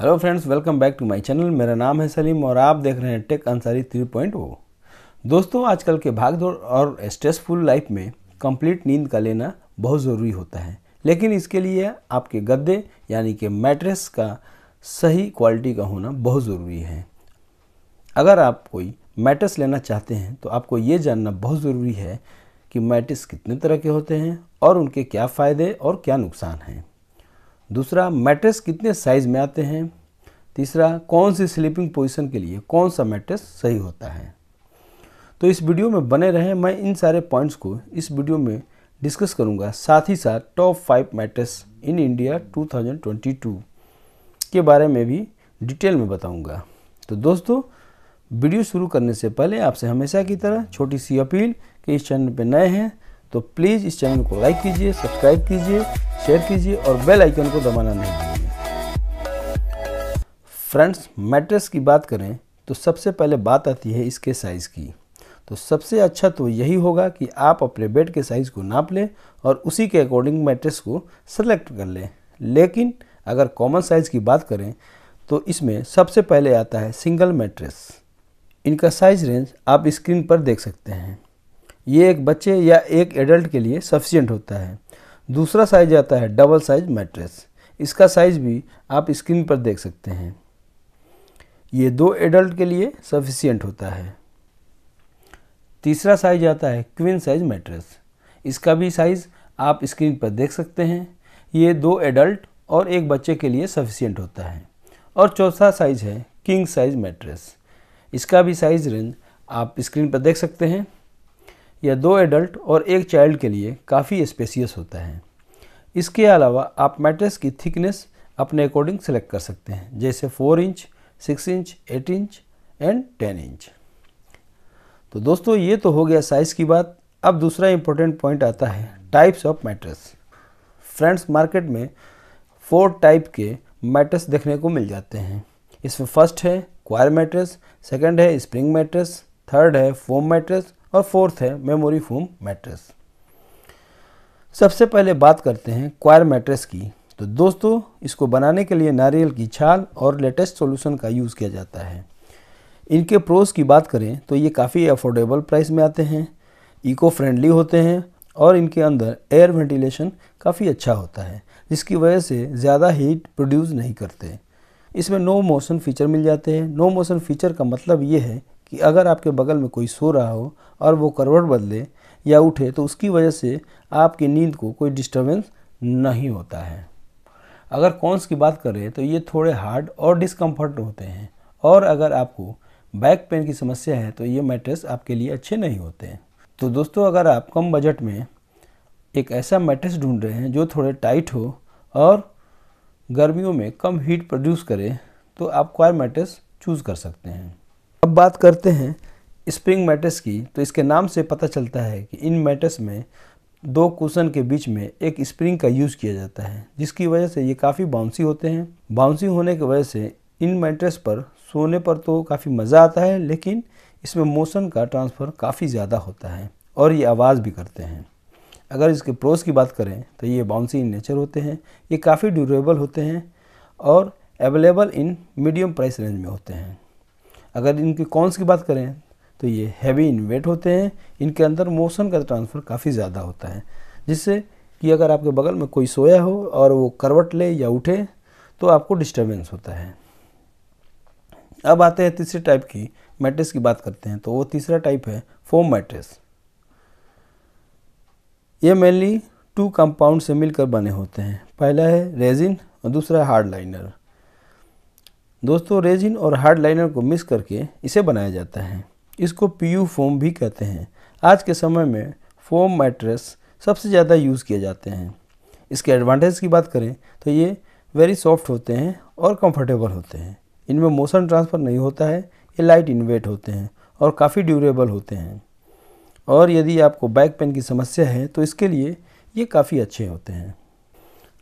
hello friends welcome back to my channel मेरा नाम है सलीम और आप देख रहे हैं टेक अंसारी थ्री पॉइंट वो दोस्तों आजकल के भागदौड़ और स्ट्रेसफुल लाइफ में कंप्लीट नींद का लेना बहुत ज़रूरी होता है लेकिन इसके लिए आपके गद्दे यानी कि मैट्रेस का सही क्वालिटी का होना बहुत ज़रूरी है अगर आप कोई मैट्रेस लेना चाहते हैं तो आपको ये जानना बहुत ज़रूरी है कि मैट्रेस कितने तरह के होते हैं और उनके क्या फ़ायदे और क्या नुकसान हैं दूसरा मैट्रेस कितने साइज में आते हैं तीसरा कौन सी स्लीपिंग पोजीशन के लिए कौन सा मैट्रेस सही होता है तो इस वीडियो में बने रहें मैं इन सारे पॉइंट्स को इस वीडियो में डिस्कस करूंगा साथ ही साथ top five mattress in India 2022 के बारे में भी डिटेल में बताऊंगा तो दोस्तों वीडियो शुरू करने से पहले आपसे हमेशा की तरह छोटी सी अपील कि इस चैनल पर नए हैं तो प्लीज़ इस चैनल को लाइक कीजिए सब्सक्राइब कीजिए शेयर कीजिए और बेल आइकन को दबाना नहीं भूलिए फ्रेंड्स मैट्रेस की बात करें तो सबसे पहले बात आती है इसके साइज़ की तो सबसे अच्छा तो यही होगा कि आप अपने बेड के साइज़ को नाप लें और उसी के अकॉर्डिंग मैट्रेस को सेलेक्ट कर लें लेकिन अगर कॉमन साइज़ की बात करें तो इसमें सबसे पहले आता है सिंगल मैट्रेस इनका साइज़ रेंज आप स्क्रीन पर देख सकते हैं ये एक बच्चे या एक एडल्ट के लिए सफिशियंट होता है दूसरा साइज आता है डबल साइज मैट्रेस इसका साइज भी आप स्क्रीन पर देख सकते हैं ये दो एडल्ट के लिए सफिशियंट होता है तीसरा साइज आता है क्वीन साइज मैट्रेस इसका भी साइज़ आप स्क्रीन पर देख सकते हैं ये दो एडल्ट और एक बच्चे के लिए सफिशियंट होता है और चौथा साइज़ है किंग साइज़ मैट्रेस इसका भी साइज़ रेंज आप स्क्रीन पर देख सकते हैं या दो एडल्ट और एक चाइल्ड के लिए काफ़ी स्पेसियस होता है इसके अलावा आप मैट्रेस की थिकनेस अपने अकॉर्डिंग सेलेक्ट कर सकते हैं जैसे four inch six inch eight inch and ten inch तो दोस्तों ये तो हो गया साइज़ की बात अब दूसरा इम्पोर्टेंट पॉइंट आता है types of mattress friends market में फोर टाइप के मैट्रेस देखने को मिल जाते हैं इसमें फर्स्ट है क्वायर मैट्रेस सेकंड है स्प्रिंग मैट्रेस थर्ड है फोम मैट्रेस और फोर्थ है मेमोरी फोम मैट्रेस सबसे पहले बात करते हैं क्वायर मैट्रेस की तो दोस्तों इसको बनाने के लिए नारियल की छाल और लेटेस्ट सॉल्यूशन का यूज़ किया जाता है इनके प्रोस की बात करें तो ये काफ़ी अफोर्डेबल प्राइस में आते हैं इको फ्रेंडली होते हैं और इनके अंदर एयर वेंटिलेशन काफ़ी अच्छा होता है जिसकी वजह से ज़्यादा हीट प्रोड्यूस नहीं करते इसमें नो मोशन फीचर मिल जाते हैं नो मोशन फीचर का मतलब ये है कि अगर आपके बगल में कोई सो रहा हो और वो करवट बदले या उठे तो उसकी वजह से आपकी नींद को कोई डिस्टर्बेंस नहीं होता है अगर कॉन्स की बात करें तो ये थोड़े हार्ड और डिस्कम्फर्ट होते हैं और अगर आपको बैक पेन की समस्या है तो ये मैट्रेस आपके लिए अच्छे नहीं होते हैं तो दोस्तों अगर आप कम बजट में एक ऐसा मैट्रेस ढूंढ रहे हैं जो थोड़े टाइट हो और गर्मियों में कम हीट प्रोड्यूस करे तो आप क्वायर मैट्रेस चूज़ कर सकते हैं अब बात करते हैं स्प्रिंग मैट्रेस की तो इसके नाम से पता चलता है कि इन मैट्रेस में दो कुशन के बीच में एक स्प्रिंग का यूज़ किया जाता है जिसकी वजह से ये काफ़ी बाउंसी होते हैं बाउंसी होने की वजह से इन मैट्रेस पर सोने पर तो काफ़ी मज़ा आता है लेकिन इसमें मोशन का ट्रांसफ़र काफ़ी ज़्यादा होता है और ये आवाज़ भी करते हैं अगर इसके प्रोस की बात करें तो ये बाउंसी इन नेचर होते हैं ये काफ़ी ड्यूरेबल होते हैं और available in medium price range में होते हैं अगर इनके कॉन्स की बात करें तो ये हैवी इन वेट होते हैं इनके अंदर मोशन का ट्रांसफ़र काफ़ी ज़्यादा होता है जिससे कि अगर आपके बगल में कोई सोया हो और वो करवट ले या उठे तो आपको डिस्टर्बेंस होता है अब आते हैं तीसरे टाइप की मैट्रेस की बात करते हैं तो वो तीसरा टाइप है फोम मैट्रेस ये मेनली टू कंपाउंड से मिलकर बने होते हैं पहला है रेजिन और दूसरा है हार्ड लाइनर दोस्तों रेजिन और हार्ड लाइनर को मिक्स करके इसे बनाया जाता है इसको पीयू फोम भी कहते हैं आज के समय में फोम मैट्रेस सबसे ज़्यादा यूज़ किए जाते हैं इसके एडवांटेज की बात करें तो ये वेरी सॉफ्ट होते हैं और कंफर्टेबल होते हैं इनमें मोशन ट्रांसफ़र नहीं होता है ये लाइट इन्वेट होते हैं और काफ़ी ड्यूरेबल होते हैं और यदि आपको बैक पेन की समस्या है तो इसके लिए ये काफ़ी अच्छे होते हैं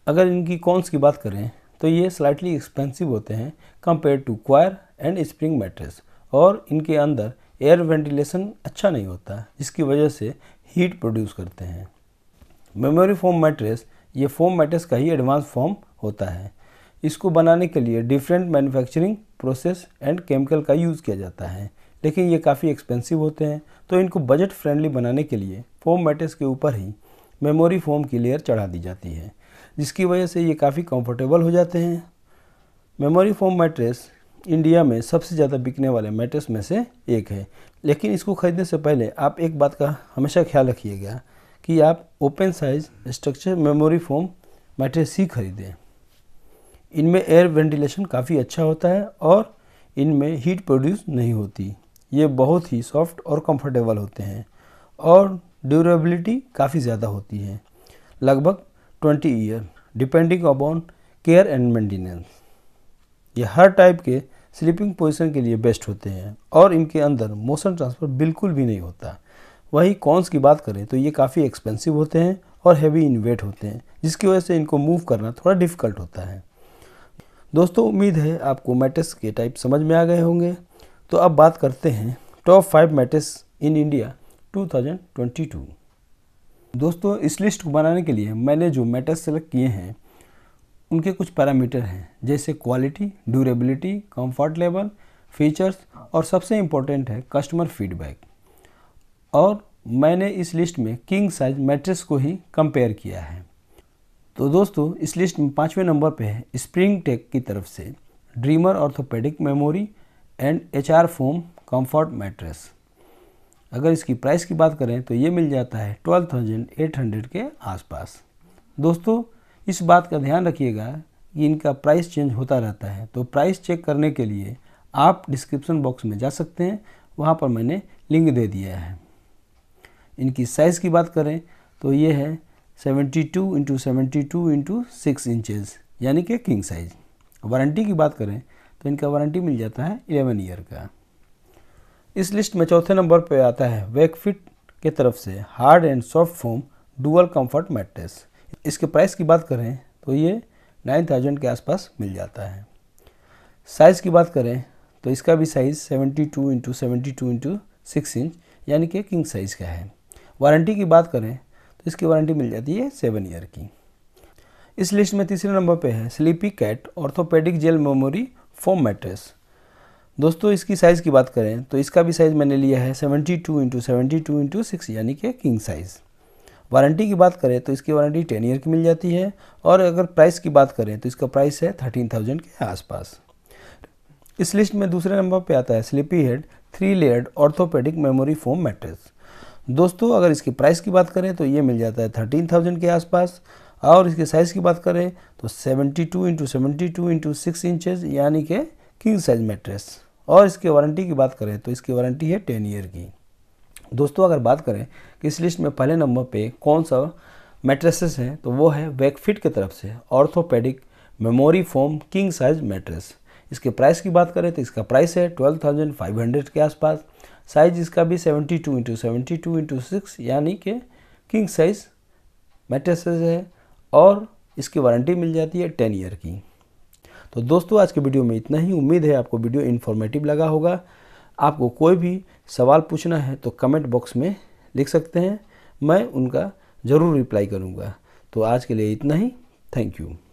अगर इनकी कॉन्स की बात करें तो ये स्लाइटली एक्सपेंसिव होते हैं compare to coir and spring mattress और इनके अंदर एयर वेंटिलेशन अच्छा नहीं होता जिसकी वजह से हीट प्रोड्यूस करते हैं मेमोरी फोम मैट्रेस ये फोम मैट्रेस का ही एडवांस फॉर्म होता है इसको बनाने के लिए different manufacturing process and chemical का यूज़ किया जाता है लेकिन ये काफ़ी एक्सपेंसिव होते हैं तो इनको बजट फ्रेंडली बनाने के लिए फोम मैट्रेस के ऊपर ही मेमोरी फोम की लेयर चढ़ा दी जाती है जिसकी वजह से ये काफ़ी कंफर्टेबल हो जाते हैं मेमोरी फोम मैट्रेस इंडिया में सबसे ज़्यादा बिकने वाले मैट्रेस में से एक है लेकिन इसको ख़रीदने से पहले आप एक बात का हमेशा ख्याल रखिएगा कि आप open size structure memory foam mattress ही खरीदें इनमें एयर वेंटिलेशन काफ़ी अच्छा होता है और इनमें हीट प्रोड्यूस नहीं होती ये बहुत ही सॉफ्ट और कंफर्टेबल होते हैं और ड्यूरेबिलिटी काफ़ी ज़्यादा होती है लगभग 20 year depending upon care and maintenance ये हर टाइप के स्लीपिंग पोजीशन के लिए बेस्ट होते हैं और इनके अंदर मोशन ट्रांसफ़र बिल्कुल भी नहीं होता वहीं कॉन्स की बात करें तो ये काफ़ी एक्सपेंसिव होते हैं और हैवी इन वेट होते हैं जिसकी वजह से इनको मूव करना थोड़ा डिफ़िकल्ट होता है दोस्तों उम्मीद है आपको मैट्रेस के टाइप समझ में आ गए होंगे तो अब बात करते हैं top five mattress in India 2022 दोस्तों इस लिस्ट को बनाने के लिए मैंने जो मैटर्स सेलेक्ट किए हैं उनके कुछ पैरामीटर हैं जैसे quality durability comfort level features और सबसे इम्पोर्टेंट है कस्टमर फीडबैक और मैंने इस लिस्ट में किंग साइज मैट्रिक्स को ही कंपेयर किया है तो दोस्तों इस लिस्ट में पाँचवें नंबर पे है स्प्रिंग टेक की तरफ से dreamer orthopaedic memory and H R foam comfort mattress अगर इसकी प्राइस की बात करें तो ये मिल जाता है ट्वेल्व थाउजेंड एट हंड्रेड के आसपास दोस्तों इस बात का ध्यान रखिएगा कि इनका प्राइस चेंज होता रहता है तो प्राइस चेक करने के लिए आप डिस्क्रिप्शन बॉक्स में जा सकते हैं वहाँ पर मैंने लिंक दे दिया है इनकी साइज़ की बात करें तो ये है 72 two into seventy two into six inches यानी कि किंग साइज वारंटी की बात करें तो इनका वारंटी मिल जाता है 11 ईयर का इस लिस्ट में चौथे नंबर पर आता है वेकफिट की तरफ से hard and soft foam dual comfort mattress इसके प्राइस की बात करें तो ये नाइन थाउजेंड के आसपास मिल जाता है साइज़ की बात करें तो इसका भी size seventy two into seventy two into six inch यानी कि किंग साइज़ का है वारंटी की बात करें तो इसकी वारंटी मिल जाती है सेवन ईयर की इस लिस्ट में तीसरे नंबर पे है Sleepy Cat orthopaedic gel memory foam mattress दोस्तों इसकी साइज़ की बात करें तो इसका भी साइज़ मैंने लिया है seventy two into seventy two into six यानी कि किंग साइज़ वारंटी की बात करें तो इसकी वारंटी टेन ईयर की मिल जाती है और अगर प्राइस की बात करें तो इसका प्राइस है थर्टीन थाउजेंड के आसपास इस लिस्ट में दूसरे नंबर पे आता है Sleepyhead three layered orthopaedic memory foam mattress दोस्तों अगर इसकी प्राइस की बात करें तो ये मिल जाता है थर्टीन थाउजेंड के आसपास और इसके साइज़ की बात करें तो seventy two into seventy two into six inches यानी कि किंग साइज मैट्रेस और इसके वारंटी की बात करें तो इसकी वारंटी है टेन ईयर की दोस्तों अगर बात करें कि इस लिस्ट में पहले नंबर पे कौन सा मेट्रेसेस हैं तो वो है वैकफिट की तरफ से orthopaedic memory foam king size mattress इसके प्राइस की बात करें तो इसका प्राइस है ट्वेल्व थाउजेंड फाइव हंड्रेड के आसपास साइज इसका भी seventy two into seventy two into six यानी कि किंग साइज मेट्रेसेस है और इसकी वारंटी मिल जाती है टेन ईयर की तो दोस्तों आज के वीडियो में इतना ही उम्मीद है आपको वीडियो इन्फॉर्मेटिव लगा होगा आपको कोई भी सवाल पूछना है तो कमेंट बॉक्स में लिख सकते हैं मैं उनका ज़रूर रिप्लाई करूँगा तो आज के लिए इतना ही थैंक यू